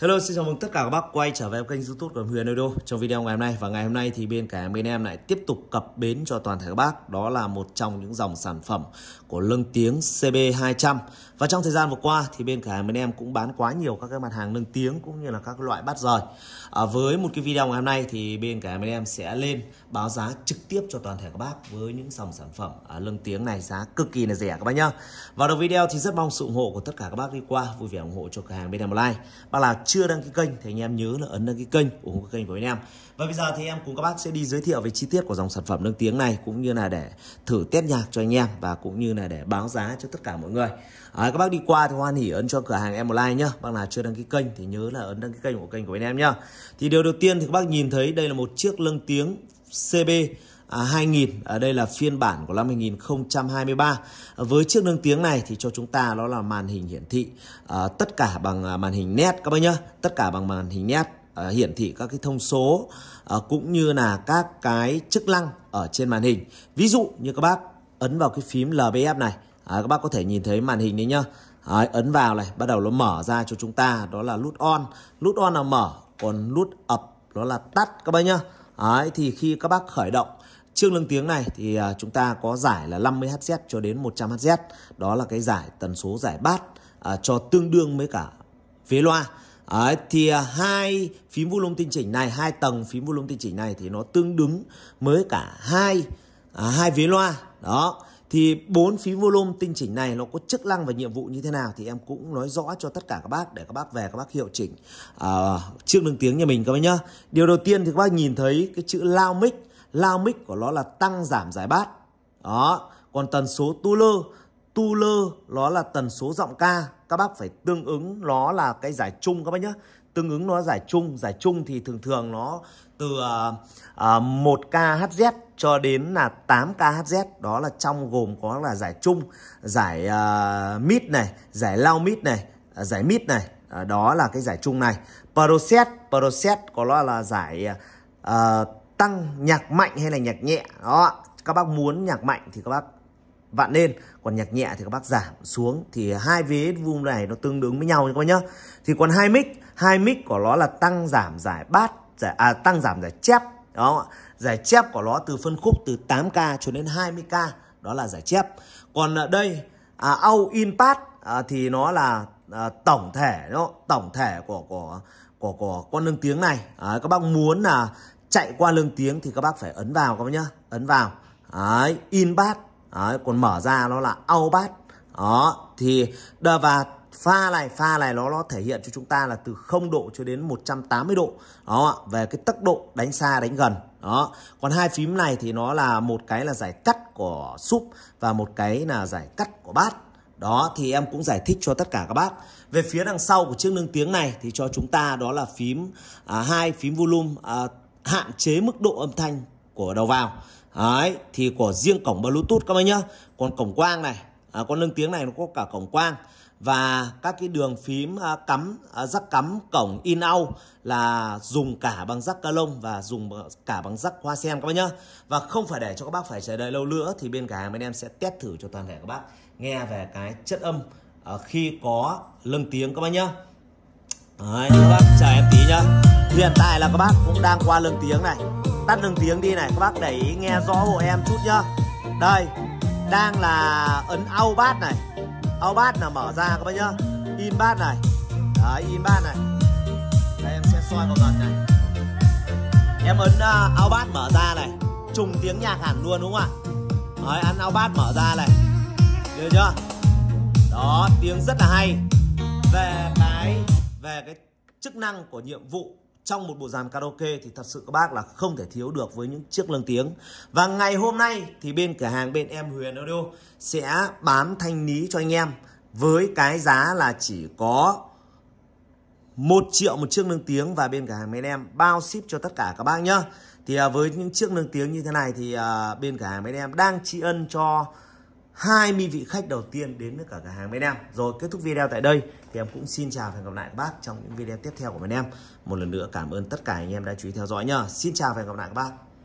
Hello, xin chào mừng tất cả các bác quay trở về kênh youtube của em Huyền Audio Trong video ngày hôm nay và ngày hôm nay thì bên cả bên em lại tiếp tục cập bến cho toàn thể các bác Đó là một trong những dòng sản phẩm của lưng tiếng CB200 và trong thời gian vừa qua thì bên cửa hàng bên em cũng bán quá nhiều các cái mặt hàng nâng tiếng cũng như là các loại bát rời. À, với một cái video ngày hôm nay thì bên cửa hàng bên em sẽ lên báo giá trực tiếp cho toàn thể các bác với những dòng sản phẩm à, nâng tiếng này giá cực kỳ là rẻ các bác nhá. Và đầu video thì rất mong sự ủng hộ của tất cả các bác đi qua vui vẻ ủng hộ cho cửa hàng bên em một like. Bác nào chưa đăng ký kênh thì anh em nhớ là ấn đăng ký kênh ủng hộ kênh của bên em và bây giờ thì em cùng các bác sẽ đi giới thiệu về chi tiết của dòng sản phẩm nâng tiếng này cũng như là để thử test nhạc cho anh em và cũng như là để báo giá cho tất cả mọi người. À, các bác đi qua thì hoan hỉ ấn cho cửa hàng em một like nhá. Bác nào chưa đăng ký kênh thì nhớ là ấn đăng ký kênh của kênh của bên em nhá. Thì điều đầu tiên thì các bác nhìn thấy đây là một chiếc nâng tiếng CB À, 2000 ở à, đây là phiên bản của năm 2023 à, ờ, với chiếc nâng tiếng này thì cho chúng ta đó là màn hình hiển thị à, tất cả bằng à, màn hình nét các bác nhá tất cả bằng màn hình nét Ờ, hiển thị các cái thông số ờ, cũng như là các cái chức năng ở trên màn hình. Ví dụ như các bác ấn vào cái phím LBF này, à, các bác có thể nhìn thấy màn hình đấy nhá. À, ấn vào này, bắt đầu nó mở ra cho chúng ta, đó là nút on. Nút on là mở, còn nút up đó là tắt các bác nhá. Đấy, thì khi các bác khởi động Chương lưng tiếng này thì à, chúng ta có giải là 50Hz cho đến 100Hz. Đó là cái giải tần số giải bát à, cho tương đương với cả vế loa. Đấy, thì hai phím volume tinh chỉnh này, hai tầng phím volume tinh chỉnh này thì nó tương đứng với cả hai à, hai vế loa. Đó. Thì bốn phím volume tinh chỉnh này nó có chức năng và nhiệm vụ như thế nào thì em cũng nói rõ cho tất cả các bác để các bác về các bác hiệu chỉnh à, trước đường tiếng nhà mình các bác nhá. Điều đầu tiên thì các bác nhìn thấy cái chữ lao mic, lao mic của nó là tăng giảm giải bát. Đó, còn tần số tu lơ, tu lơ nó là tần số giọng ca các bác phải tương ứng nó là cái giải chung các bác nhé tương ứng nó giải chung giải chung thì thường thường nó từ uh, à, 1 à, khz cho đến là 8 khz đó là trong gồm có là giải chung giải uh, à, mid này giải lao mid này giải mid này đó là cái giải chung này proset proset có nó là giải uh, tăng nhạc mạnh hay là nhạc nhẹ đó các bác muốn nhạc mạnh thì các bác vặn lên còn nhạc nhẹ thì các bác giảm xuống thì hai vế vuông này nó tương đương với nhau các bác nhá thì còn hai mic hai mic của nó là tăng giảm giải bát giải à, tăng giảm giải chép đó giải chép của nó từ phân khúc từ 8k cho đến 20k đó là giải chép còn ở đây à, out in pass à, thì nó là à, tổng thể đó tổng thể của của của của con lương tiếng này à, các bác muốn là chạy qua lương tiếng thì các bác phải ấn vào các bác nhá ấn vào Đấy, in bát Đấy, còn mở ra nó là au bát đó thì đờ và pha này pha này nó nó thể hiện cho chúng ta là từ 0 độ cho đến 180 độ đó về cái tốc độ đánh xa đánh gần đó còn hai phím này thì nó là một cái là giải cắt của súp và một cái là giải cắt của bát đó thì em cũng giải thích cho tất cả các bác về phía đằng sau của chiếc nâng tiếng này thì cho chúng ta đó là phím à, hai phím volume à, hạn chế mức độ âm thanh của đầu vào đấy thì của riêng cổng bluetooth các bác nhá còn cổng quang này à, con lưng tiếng này nó có cả cổng quang và các cái đường phím à, cắm à, rắc cắm cổng in out là dùng cả bằng rắc ca lông và dùng cả bằng rắc hoa sen các bác nhá và không phải để cho các bác phải chờ đợi lâu nữa thì bên cả hàng bên em sẽ test thử cho toàn thể các bác nghe về cái chất âm à, khi có lưng tiếng các bác nhá Đấy, các bác chờ em tí nhá Hiện tại là các bác cũng đang qua lưng tiếng này tắt đường tiếng đi này các bác để ý nghe rõ hộ em chút nhá đây đang là ấn au bát này au bát là mở ra các bác nhá in bát này đấy in bát này đây em sẽ soi một lần này em ấn uh, bát mở ra này trùng tiếng nhạc hẳn luôn đúng không ạ đấy ăn ao bát mở ra này được chưa đó tiếng rất là hay về cái về cái chức năng của nhiệm vụ trong một bộ dàn karaoke thì thật sự các bác là không thể thiếu được với những chiếc lâng tiếng và ngày hôm nay thì bên cửa hàng bên em Huyền Audio sẽ bán thanh lý cho anh em với cái giá là chỉ có một triệu một chiếc nâng tiếng và bên cửa hàng bên em bao ship cho tất cả các bác nhá thì à, với những chiếc nâng tiếng như thế này thì à, bên cửa hàng bên em đang tri ân cho 20 vị khách đầu tiên đến với cả cửa hàng bên em. Rồi kết thúc video tại đây thì em cũng xin chào và hẹn gặp lại các bác trong những video tiếp theo của bên em. Một lần nữa cảm ơn tất cả anh em đã chú ý theo dõi nhá. Xin chào và hẹn gặp lại các bác.